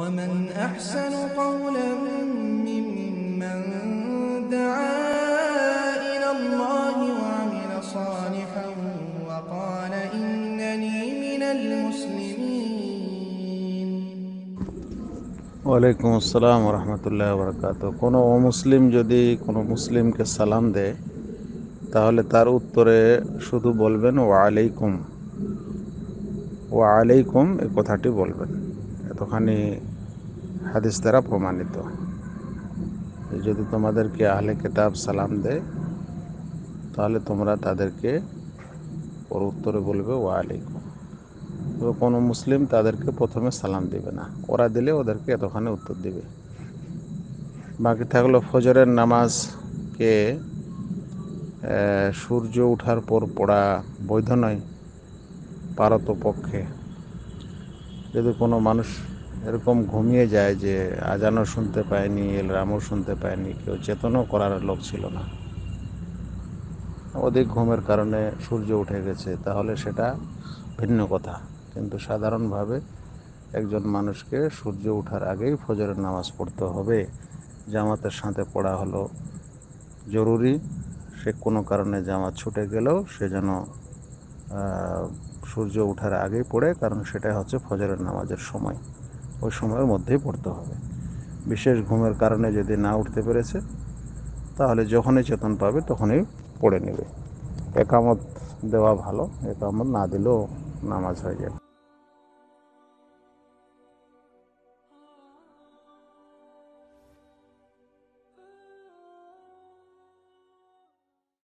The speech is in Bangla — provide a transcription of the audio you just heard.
ومن أحسن قولا ممن دعا إلى الله وعمل صالحا وقال إنني من المسلمين ওয়ালাইকুম আসসালাম রহমতুল্লাহ বরকাত কোনো অমুসলিম যদি কোনো মুসলিমকে সালাম দেয় তাহলে তার উত্তরে শুধু বলবেন ওয়ালাইকুম ওয়ালাইকুম ওয়া কথাটি বলবেন কতখানি হাদিস দ্বারা প্রমাণিত যদি তোমাদেরকে আহলে কেতাব সালাম দেয় তাহলে তোমরা তাদেরকে ওর উত্তরে বলবে ওয়া আলাইকুম কোনো মুসলিম তাদেরকে প্রথমে সালাম দিবে না ওরা দিলে ওদেরকে এতখানি উত্তর দিবে বাকি থাকলো ফজরের নামাজকে সূর্য ওঠার পর পড়া বৈধ নয় পারত পক্ষে যদি কোনো মানুষ এরকম ঘুমিয়ে যায় যে আজানও শুনতে পায়নি এল রামও শুনতে পায়নি কেউ চেতনও করার লোক ছিল না অধিক ঘুমের কারণে সূর্য উঠে গেছে তাহলে সেটা ভিন্ন কথা কিন্তু সাধারণভাবে একজন মানুষকে সূর্য ওঠার আগেই ফজরের নামাজ পড়তে হবে জামাতের সাথে পড়া হলো জরুরি সে কোনো কারণে জামাত ছুটে গেলেও সে যেন সূর্য ওঠার আগেই পড়ে কারণ সেটাই হচ্ছে ফজরের নামাজের সময় ওই সময়ের মধ্যেই পড়তে হবে বিশেষ ঘুমের কারণে যদি না উঠতে পেরেছে তাহলে যখনই চেতন পাবে তখনই পড়ে নেবে একামত দেওয়া ভালো একামত না দিলেও নামাজ হয়ে যাবে